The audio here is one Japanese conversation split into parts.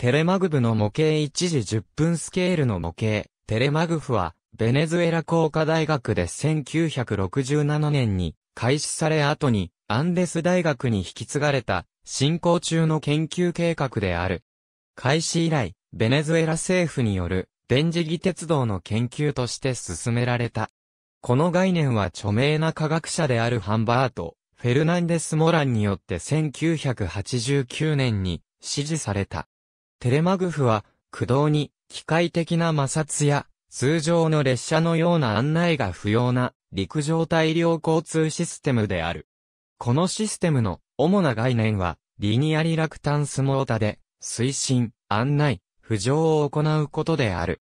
テレマグブの模型1時10分スケールの模型、テレマグフは、ベネズエラ工科大学で1967年に開始され後に、アンデス大学に引き継がれた、進行中の研究計画である。開始以来、ベネズエラ政府による、電磁気鉄道の研究として進められた。この概念は著名な科学者であるハンバート、フェルナンデス・モランによって1989年に支持された。テレマグフは、駆動に、機械的な摩擦や、通常の列車のような案内が不要な、陸上大量交通システムである。このシステムの主な概念は、リニアリラクタンスモータで、推進、案内、浮上を行うことである。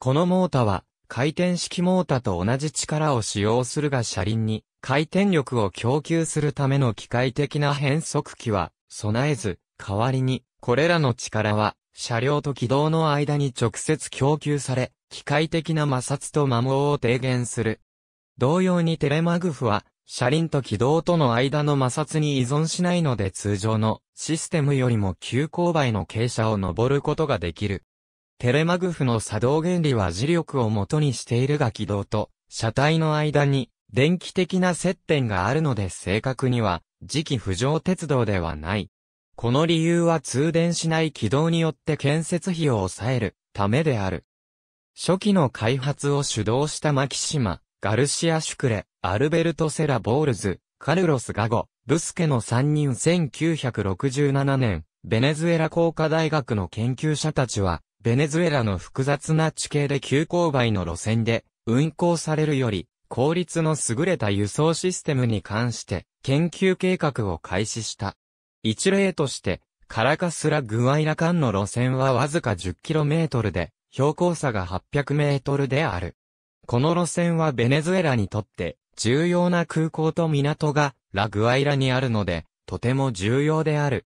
このモータは、回転式モータと同じ力を使用するが車輪に回転力を供給するための機械的な変速機は備えず、代わりに、これらの力は、車両と軌道の間に直接供給され、機械的な摩擦と摩耗を低減する。同様にテレマグフは、車輪と軌道との間の摩擦に依存しないので通常のシステムよりも急勾配の傾斜を登ることができる。テレマグフの作動原理は磁力を元にしているが軌道と車体の間に電気的な接点があるので正確には磁気浮上鉄道ではない。この理由は通電しない軌道によって建設費を抑えるためである。初期の開発を主導したマキシマ、ガルシア・シュクレ、アルベルト・セラ・ボールズ、カルロス・ガゴ、ブスケの3人1967年、ベネズエラ工科大学の研究者たちは、ベネズエラの複雑な地形で急勾配の路線で運行されるより、効率の優れた輸送システムに関して、研究計画を開始した。一例として、カラカスラグアイラ間の路線はわずか 10km で、標高差が 800m である。この路線はベネズエラにとって重要な空港と港がラグアイラにあるので、とても重要である。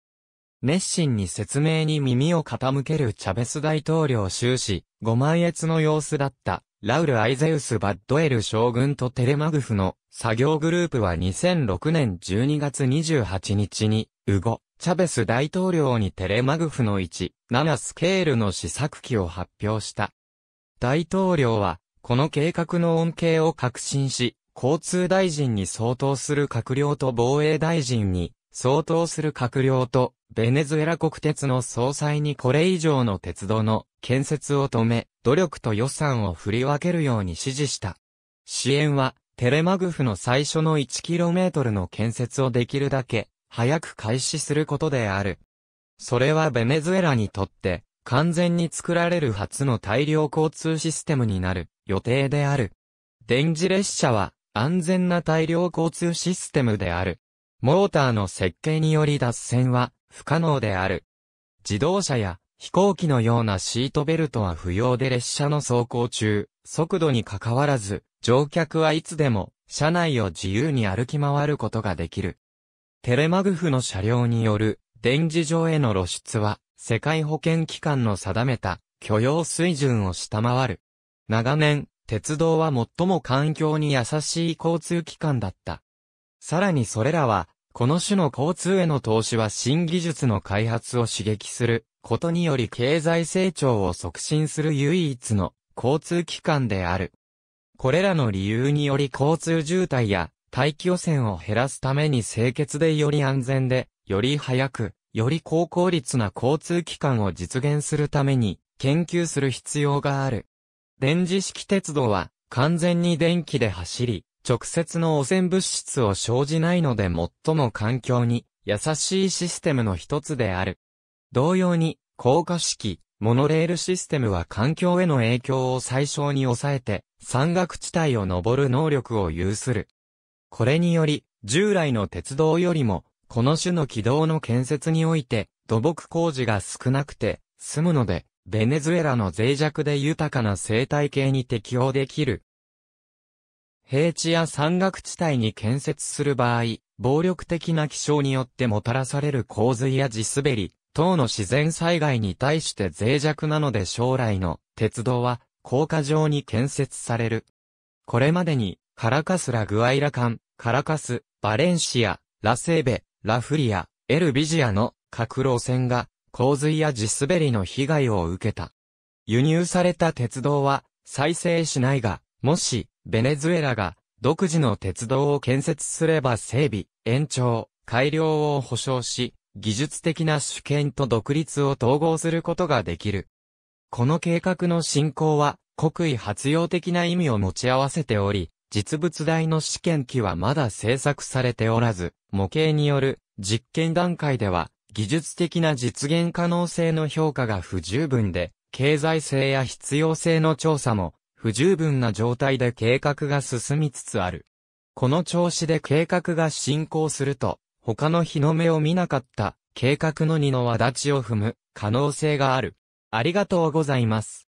熱心に説明に耳を傾けるチャベス大統領終始、ご満悦の様子だった。ラウル・アイゼウス・バッドエル将軍とテレマグフの作業グループは2006年12月28日に、ウゴ、チャベス大統領にテレマグフの1、7スケールの試作機を発表した。大統領は、この計画の恩恵を確信し、交通大臣に相当する閣僚と防衛大臣に相当する閣僚とベネズエラ国鉄の総裁にこれ以上の鉄道の建設を止め、努力と予算を振り分けるように指示した。支援は、テレマグフの最初の 1km の建設をできるだけ、早く開始することである。それはベネズエラにとって、完全に作られる初の大量交通システムになる予定である。電磁列車は安全な大量交通システムである。モーターの設計により脱線は不可能である。自動車や飛行機のようなシートベルトは不要で列車の走行中、速度に関わらず、乗客はいつでも車内を自由に歩き回ることができる。テレマグフの車両による電磁場への露出は世界保健機関の定めた許容水準を下回る。長年、鉄道は最も環境に優しい交通機関だった。さらにそれらはこの種の交通への投資は新技術の開発を刺激することにより経済成長を促進する唯一の交通機関である。これらの理由により交通渋滞や大気汚染を減らすために清潔でより安全で、より早く、より高効率な交通機関を実現するために研究する必要がある。電磁式鉄道は完全に電気で走り、直接の汚染物質を生じないので最も環境に優しいシステムの一つである。同様に、高架式、モノレールシステムは環境への影響を最小に抑えて、山岳地帯を登る能力を有する。これにより、従来の鉄道よりも、この種の軌道の建設において、土木工事が少なくて、済むので、ベネズエラの脆弱で豊かな生態系に適応できる平地や山岳地帯に建設する場合、暴力的な気象によってもたらされる洪水や地滑り、等の自然災害に対して脆弱なので将来の鉄道は高架上に建設される。これまでにカラカスラグアイラカン、カラカス、バレンシア、ラセーベ、ラフリア、エルビジアの各路線が洪水や地滑りの被害を受けた。輸入された鉄道は再生しないが、もしベネズエラが独自の鉄道を建設すれば整備、延長、改良を保障し、技術的な主権と独立を統合することができる。この計画の進行は、国威発揚的な意味を持ち合わせており、実物大の試験機はまだ製作されておらず、模型による実験段階では、技術的な実現可能性の評価が不十分で、経済性や必要性の調査も不十分な状態で計画が進みつつある。この調子で計画が進行すると、他の日の目を見なかった計画の二の輪立ちを踏む可能性がある。ありがとうございます。